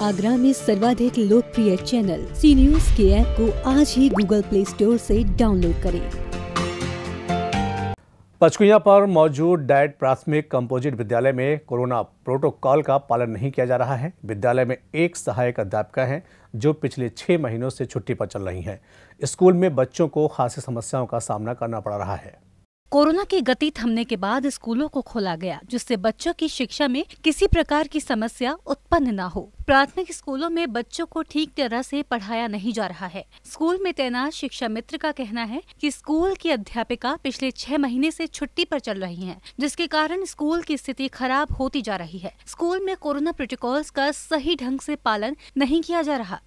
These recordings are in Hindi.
आगरा में सर्वाधिक लोकप्रिय चैनल सी न्यूज के ऐप को आज ही गूगल प्ले स्टोर से डाउनलोड करें पचकुया पर मौजूद डायट प्राथमिक कंपोजिट विद्यालय में कोरोना प्रोटोकॉल का पालन नहीं किया जा रहा है विद्यालय में एक सहायक अध्यापिका हैं जो पिछले छह महीनों से छुट्टी पर चल रही हैं स्कूल में बच्चों को खासी समस्याओं का सामना करना पड़ रहा है कोरोना की गति थमने के बाद स्कूलों को खोला गया जिससे बच्चों की शिक्षा में किसी प्रकार की समस्या उत्पन्न न हो प्राथमिक स्कूलों में बच्चों को ठीक तरह से पढ़ाया नहीं जा रहा है स्कूल में तैनात शिक्षा मित्र का कहना है कि स्कूल की अध्यापिका पिछले छह महीने से छुट्टी पर चल रही हैं, जिसके कारण स्कूल की स्थिति खराब होती जा रही है स्कूल में कोरोना प्रोटोकॉल्स का सही ढंग से पालन नहीं किया जा रहा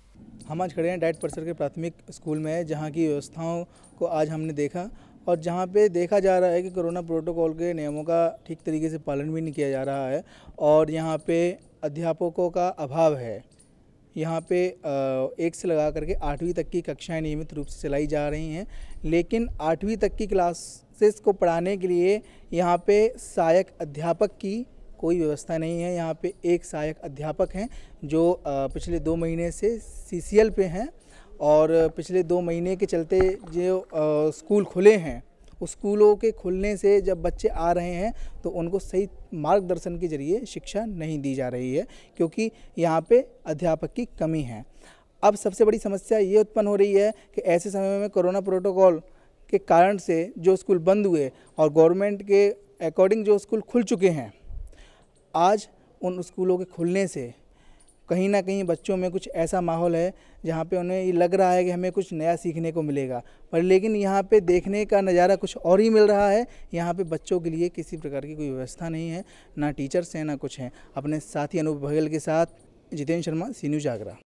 हम आज खड़े हैं डाइट परिसर के प्राथमिक स्कूल में जहाँ की व्यवस्थाओं को आज हमने देखा और जहाँ पे देखा जा रहा है कि कोरोना प्रोटोकॉल के नियमों का ठीक तरीके से पालन भी नहीं किया जा रहा है और यहाँ पे अध्यापकों का अभाव है यहाँ पे एक से लगा करके आठवीं तक की कक्षाएं नियमित रूप से चलाई जा रही हैं लेकिन आठवीं तक की क्लासेस को पढ़ाने के लिए यहाँ पे सहायक अध्यापक की कोई व्यवस्था नहीं है यहाँ पे एक सहायक अध्यापक हैं जो पिछले दो महीने से सी पे हैं और पिछले दो महीने के चलते जो स्कूल खुले हैं उस स्कूलों के खुलने से जब बच्चे आ रहे हैं तो उनको सही मार्गदर्शन के जरिए शिक्षा नहीं दी जा रही है क्योंकि यहाँ पे अध्यापक की कमी है अब सबसे बड़ी समस्या ये उत्पन्न हो रही है कि ऐसे समय में कोरोना प्रोटोकॉल के कारण से जो स्कूल बंद हुए और गवर्नमेंट के अकॉर्डिंग जो स्कूल खुल चुके हैं आज उन स्कूलों के खुलने से कहीं ना कहीं बच्चों में कुछ ऐसा माहौल है जहाँ पे उन्हें ये लग रहा है कि हमें कुछ नया सीखने को मिलेगा पर लेकिन यहाँ पे देखने का नज़ारा कुछ और ही मिल रहा है यहाँ पे बच्चों के लिए किसी प्रकार की कोई व्यवस्था नहीं है ना टीचर्स हैं ना कुछ हैं अपने साथी अनूप बघेल के साथ जितेंद्र शर्मा सी न्यूज आगरा